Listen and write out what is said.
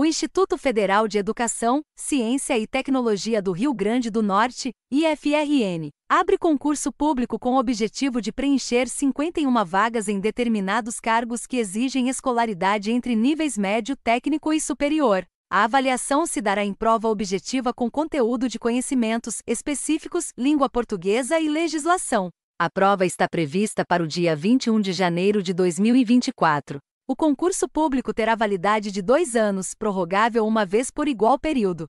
o Instituto Federal de Educação, Ciência e Tecnologia do Rio Grande do Norte, IFRN, abre concurso público com o objetivo de preencher 51 vagas em determinados cargos que exigem escolaridade entre níveis médio, técnico e superior. A avaliação se dará em prova objetiva com conteúdo de conhecimentos específicos, língua portuguesa e legislação. A prova está prevista para o dia 21 de janeiro de 2024. O concurso público terá validade de dois anos, prorrogável uma vez por igual período.